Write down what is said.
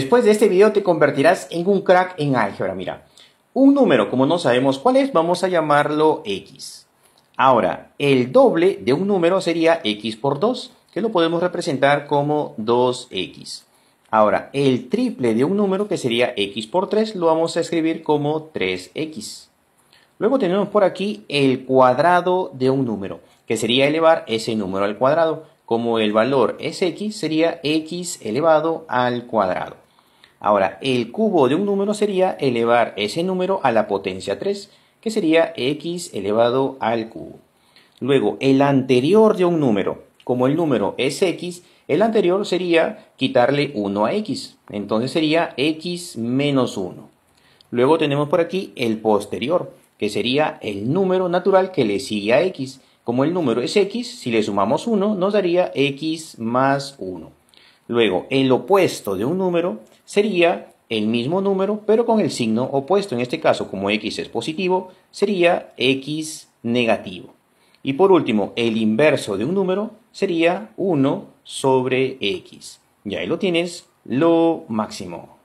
Después de este video te convertirás en un crack en álgebra. Mira, un número, como no sabemos cuál es, vamos a llamarlo x. Ahora, el doble de un número sería x por 2, que lo podemos representar como 2x. Ahora, el triple de un número, que sería x por 3, lo vamos a escribir como 3x. Luego tenemos por aquí el cuadrado de un número, que sería elevar ese número al cuadrado. Como el valor es x, sería x elevado al cuadrado. Ahora, el cubo de un número sería elevar ese número a la potencia 3, que sería x elevado al cubo. Luego, el anterior de un número, como el número es x, el anterior sería quitarle 1 a x, entonces sería x menos 1. Luego tenemos por aquí el posterior, que sería el número natural que le sigue a x. Como el número es x, si le sumamos 1, nos daría x más 1. Luego, el opuesto de un número sería el mismo número, pero con el signo opuesto. En este caso, como x es positivo, sería x negativo. Y por último, el inverso de un número sería 1 sobre x. Y ahí lo tienes, lo máximo.